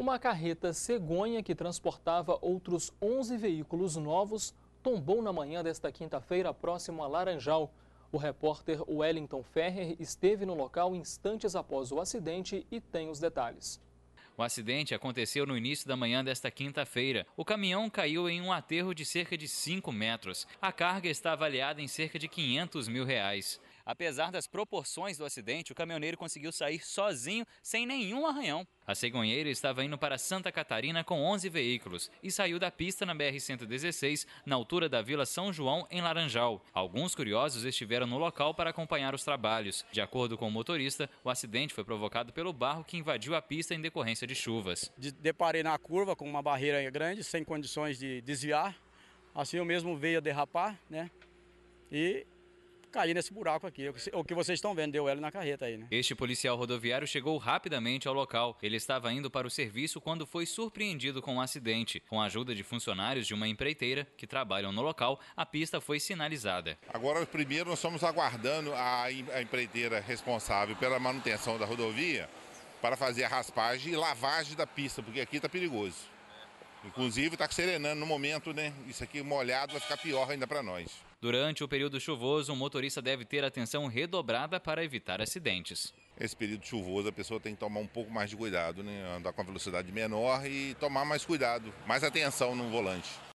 Uma carreta cegonha que transportava outros 11 veículos novos tombou na manhã desta quinta-feira próximo a Laranjal. O repórter Wellington Ferrer esteve no local instantes após o acidente e tem os detalhes. O acidente aconteceu no início da manhã desta quinta-feira. O caminhão caiu em um aterro de cerca de 5 metros. A carga está avaliada em cerca de 500 mil reais. Apesar das proporções do acidente, o caminhoneiro conseguiu sair sozinho, sem nenhum arranhão. A cegonheira estava indo para Santa Catarina com 11 veículos e saiu da pista na BR-116, na altura da Vila São João, em Laranjal. Alguns curiosos estiveram no local para acompanhar os trabalhos. De acordo com o motorista, o acidente foi provocado pelo barro que invadiu a pista em decorrência de chuvas. Deparei na curva com uma barreira grande, sem condições de desviar. Assim eu mesmo veio a derrapar, né? E cair nesse buraco aqui. O que vocês estão vendo, deu ele na carreta aí, né? Este policial rodoviário chegou rapidamente ao local. Ele estava indo para o serviço quando foi surpreendido com um acidente. Com a ajuda de funcionários de uma empreiteira que trabalham no local, a pista foi sinalizada. Agora, primeiro, nós estamos aguardando a empreiteira responsável pela manutenção da rodovia para fazer a raspagem e lavagem da pista, porque aqui está perigoso. Inclusive está serenando no momento, né? Isso aqui molhado vai ficar pior ainda para nós. Durante o período chuvoso, o motorista deve ter atenção redobrada para evitar acidentes. Esse período chuvoso, a pessoa tem que tomar um pouco mais de cuidado, né? Andar com a velocidade menor e tomar mais cuidado, mais atenção no volante.